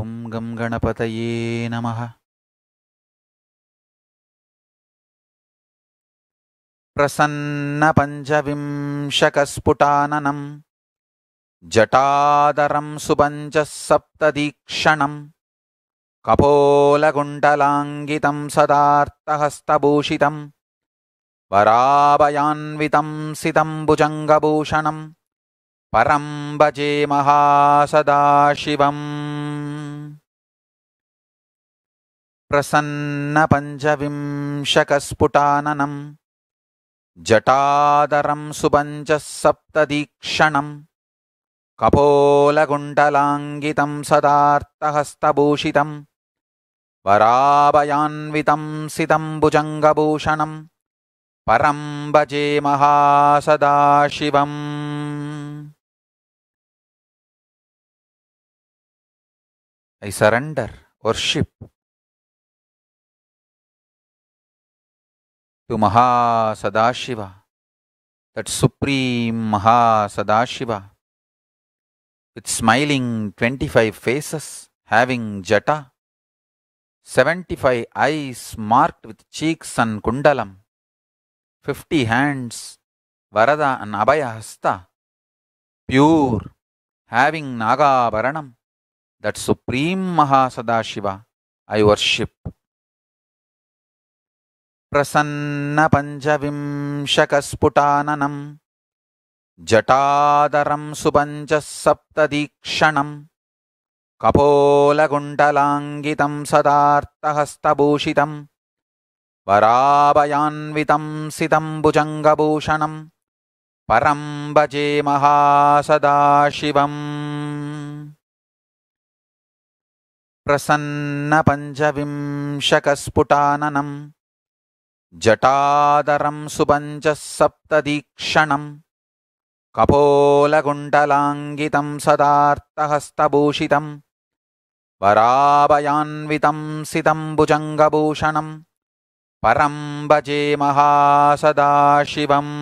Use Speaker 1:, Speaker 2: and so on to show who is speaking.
Speaker 1: ॐ गं गणपतये नमः प्रसन्नपञ्चविंशकस्फुटाननम् जटादरं सुपञ्चसप्तदीक्षणं कपोलगुण्डलाङ्गितं सदार्तहस्तभूषितं वराभयान्वितं भुजङ्गभूषणम् परं भजे महासदाशिवम् विंशकस्फुटाननम् जटादरं सुपञ्च कपोलकुण्डलाङ्गितम् कपोलगुण्डलाङ्गितं सदार्तहस्तभूषितं वराभयान्वितं भुजङ्गभूषणम् परम् भजे महासदाशिवम्
Speaker 2: I worship
Speaker 1: to Mahasadashiva, Sadashiva, that supreme Mahasadashiva, with smiling 25 faces, having jata, 75 eyes marked with cheeks and kundalam, 50 hands, Varada and hasta, pure, having varanam, that supreme Mahasadashiva, I worship. सुपञ्चः सप्तदीक्षणम् कपोलकुण्डलाङ्गितम् कपोलगुण्डलाङ्गितं सदार्तहस्तभूषितं वराभयान्वितं भुजङ्गभूषणम् परम् भजे महासदाशिवम् प्रसन्नपञ्चविंशकस्फुटाननम् जटादरं सुपञ्चसप्तदीक्षणं कपोलगुण्डलाङ्गितं सदार्तहस्तभूषितं सितम् भुजङ्गभूषणम् परम् भजे महासदाशिवम्